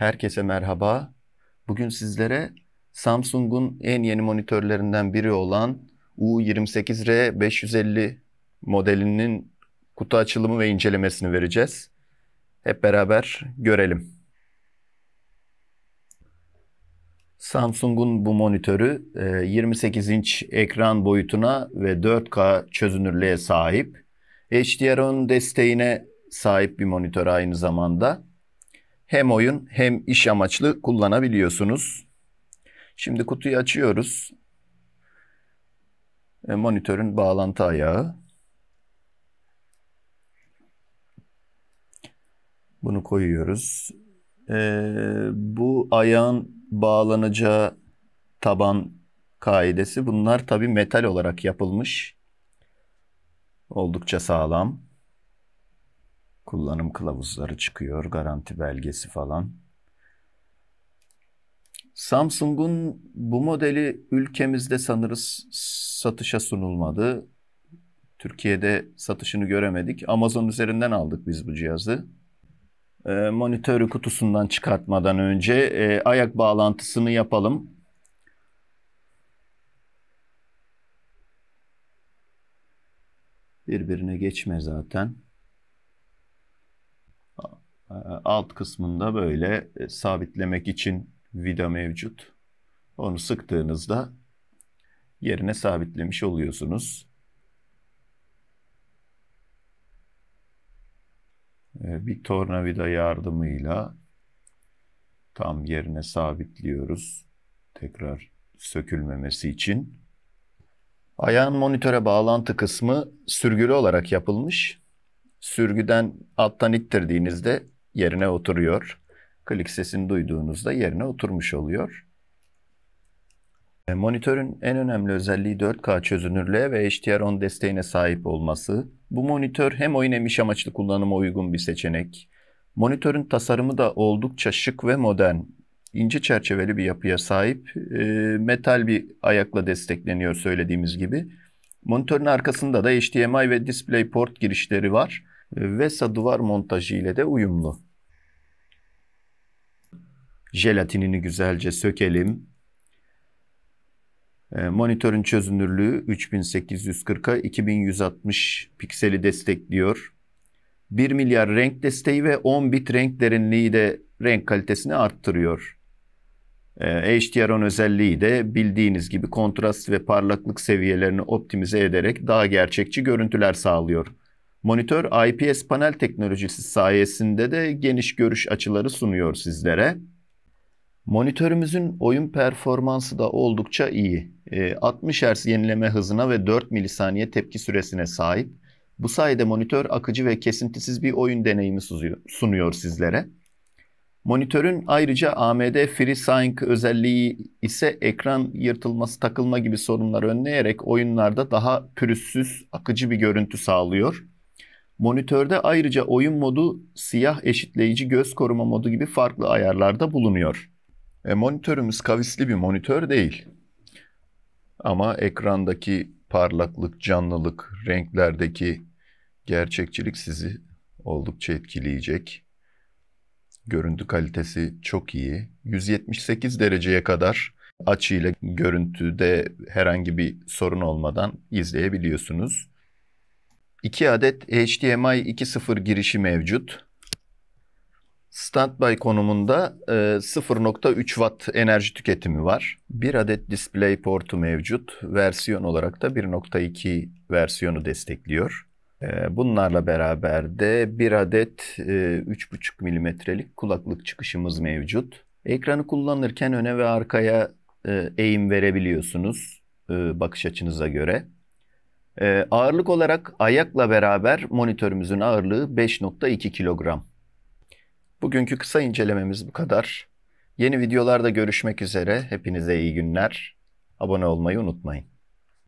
Herkese merhaba. Bugün sizlere Samsung'un en yeni monitörlerinden biri olan U28R550 modelinin kutu açılımı ve incelemesini vereceğiz. Hep beraber görelim. Samsung'un bu monitörü 28 e, inç ekran boyutuna ve 4K çözünürlüğe sahip. HDR10 desteğine sahip bir monitör aynı zamanda hem oyun hem iş amaçlı kullanabiliyorsunuz. Şimdi kutuyu açıyoruz. E, monitörün bağlantı ayağı. Bunu koyuyoruz. E, bu ayağın bağlanacağı taban kaidesi. Bunlar tabi metal olarak yapılmış. Oldukça sağlam. Kullanım kılavuzları çıkıyor, garanti belgesi falan. Samsung'un bu modeli ülkemizde sanırız satışa sunulmadı. Türkiye'de satışını göremedik. Amazon üzerinden aldık biz bu cihazı. E, monitörü kutusundan çıkartmadan önce e, ayak bağlantısını yapalım. Birbirine geçme zaten. Ee, alt kısmında böyle e, sabitlemek için vida mevcut. Onu sıktığınızda yerine sabitlemiş oluyorsunuz. Ee, bir tornavida yardımıyla tam yerine sabitliyoruz. Tekrar sökülmemesi için. Ayağın monitöre bağlantı kısmı sürgülü olarak yapılmış. Sürgüden alttan ittirdiğinizde yerine oturuyor. Klik sesini duyduğunuzda yerine oturmuş oluyor. E, monitörün en önemli özelliği 4K çözünürlüğe ve HDR10 desteğine sahip olması. Bu monitör hem oyun hem iş amaçlı kullanıma uygun bir seçenek. Monitörün tasarımı da oldukça şık ve modern. İnce çerçeveli bir yapıya sahip. E, metal bir ayakla destekleniyor söylediğimiz gibi. Monitörün arkasında da HDMI ve DisplayPort girişleri var. VESA duvar montajı ile de uyumlu. Jelatinini güzelce sökelim. E, monitörün çözünürlüğü 3840'a 2160 pikseli destekliyor. 1 milyar renk desteği ve 10 bit renk derinliği de renk kalitesini arttırıyor. E, HDR10 özelliği de bildiğiniz gibi kontrast ve parlaklık seviyelerini optimize ederek daha gerçekçi görüntüler sağlıyor. Monitör IPS panel teknolojisi sayesinde de geniş görüş açıları sunuyor sizlere. Monitörümüzün oyun performansı da oldukça iyi. 60 ee, Hz yenileme hızına ve 4 milisaniye tepki süresine sahip. Bu sayede monitör akıcı ve kesintisiz bir oyun deneyimi sunuyor sizlere. Monitörün ayrıca AMD FreeSync özelliği ise ekran yırtılması, takılma gibi sorunları önleyerek oyunlarda daha pürüzsüz, akıcı bir görüntü sağlıyor. Monitörde ayrıca oyun modu, siyah eşitleyici göz koruma modu gibi farklı ayarlarda bulunuyor. E, monitörümüz kavisli bir monitör değil. Ama ekrandaki parlaklık, canlılık, renklerdeki gerçekçilik sizi oldukça etkileyecek. Görüntü kalitesi çok iyi. 178 dereceye kadar açıyla görüntüde herhangi bir sorun olmadan izleyebiliyorsunuz. 2 adet HDMI 2.0 girişi mevcut. Standby konumunda 0.3 e, Watt enerji tüketimi var. Bir adet display portu mevcut. Versiyon olarak da 1.2 versiyonu destekliyor. E, bunlarla beraber de bir adet 3.5 e, milimetrelik kulaklık çıkışımız mevcut. Ekranı kullanırken öne ve arkaya eğim verebiliyorsunuz bakış açınıza göre. Ee, ağırlık olarak ayakla beraber monitörümüzün ağırlığı 5.2 kilogram. Bugünkü kısa incelememiz bu kadar. Yeni videolarda görüşmek üzere. Hepinize iyi günler. Abone olmayı unutmayın.